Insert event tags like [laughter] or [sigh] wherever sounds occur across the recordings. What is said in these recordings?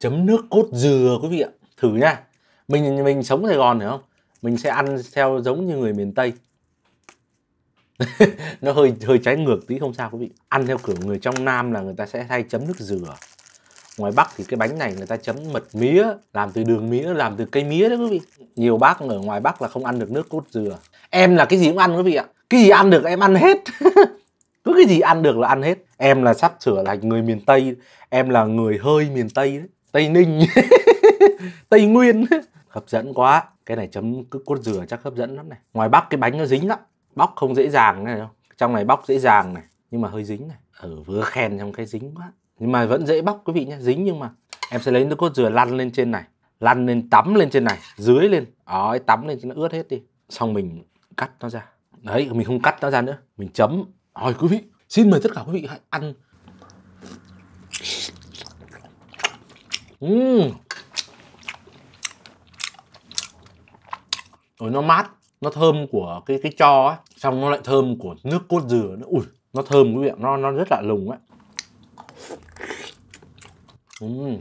chấm nước cốt dừa quý vị ạ thử nha mình mình sống sài gòn phải không mình sẽ ăn theo giống như người miền tây [laughs] nó hơi hơi trái ngược tí không sao quý vị ăn theo kiểu người trong nam là người ta sẽ thay chấm nước dừa ngoài bắc thì cái bánh này người ta chấm mật mía làm từ đường mía làm từ cây mía đấy quý vị nhiều bác ở ngoài bắc là không ăn được nước cốt dừa em là cái gì cũng ăn quý vị ạ cái gì ăn được em ăn hết [laughs] cứ cái gì ăn được là ăn hết em là sắp sửa là người miền tây em là người hơi miền tây đấy tây ninh [laughs] tây nguyên [laughs] hấp dẫn quá cái này chấm cứ cốt dừa chắc hấp dẫn lắm này ngoài bắc cái bánh nó dính lắm bóc không dễ dàng này đâu trong này bóc dễ dàng này nhưng mà hơi dính này ở vừa khen trong cái dính quá nhưng mà vẫn dễ bóc quý vị nhé dính nhưng mà em sẽ lấy nước cốt dừa lăn lên trên này lăn lên tắm lên trên này dưới lên đó tắm lên cho nó ướt hết đi xong mình cắt nó ra đấy mình không cắt nó ra nữa mình chấm rồi quý vị xin mời tất cả quý vị hãy ăn uhm. rồi nó mát nó thơm của cái cái cho ấy xong nó lại thơm của nước cốt dừa nữa ui nó thơm quý vị nó nó rất là lùng ấy uhm.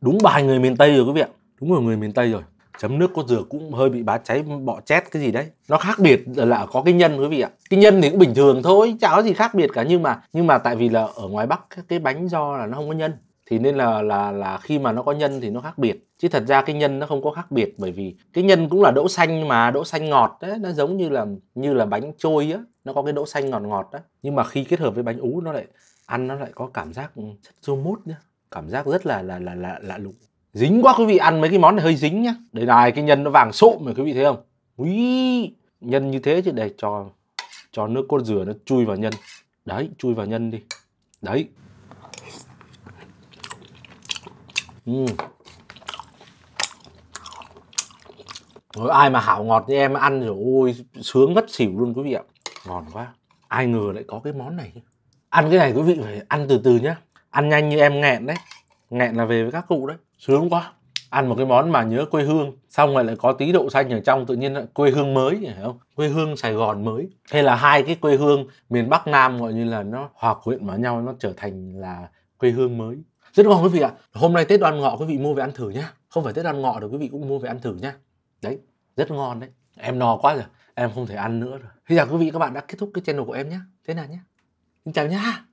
đúng bài người miền tây rồi quý vị ạ đúng rồi người miền tây rồi chấm nước cốt dừa cũng hơi bị bá cháy bọ chét cái gì đấy nó khác biệt là có cái nhân quý vị ạ cái nhân thì cũng bình thường thôi chả có gì khác biệt cả nhưng mà nhưng mà tại vì là ở ngoài bắc cái bánh do là nó không có nhân thì nên là là là khi mà nó có nhân thì nó khác biệt chứ thật ra cái nhân nó không có khác biệt bởi vì cái nhân cũng là đỗ xanh mà đỗ xanh ngọt đấy nó giống như là như là bánh trôi á nó có cái đỗ xanh ngọt ngọt đấy nhưng mà khi kết hợp với bánh ú nó lại ăn nó lại có cảm giác ừ, rất rô mốt nhá cảm giác rất là là là là lạ lùng dính quá quý vị ăn mấy cái món này hơi dính nhá đây này cái nhân nó vàng sộm mà quý vị thấy không Úi, nhân như thế chứ để cho cho nước cốt dừa nó chui vào nhân đấy chui vào nhân đi đấy uhm. Rồi, ai mà hảo ngọt như em ăn rồi ôi sướng ngất xỉu luôn quý vị ạ ngon quá ai ngờ lại có cái món này ăn cái này quý vị phải ăn từ từ nhá ăn nhanh như em nghẹn đấy nghẹn là về với các cụ đấy sướng quá ăn một cái món mà nhớ quê hương xong rồi lại có tí đậu xanh ở trong tự nhiên lại quê hương mới hiểu không quê hương sài gòn mới hay là hai cái quê hương miền bắc nam gọi như là nó hòa quyện vào nhau nó trở thành là quê hương mới rất ngon quý vị ạ hôm nay tết đoan ngọ quý vị mua về ăn thử nhá không phải tết đoan ngọ được quý vị cũng mua về ăn thử nhá đấy rất ngon đấy em no quá rồi em không thể ăn nữa rồi bây giờ quý vị các bạn đã kết thúc cái channel của em nhé thế nào nhé xin chào nhá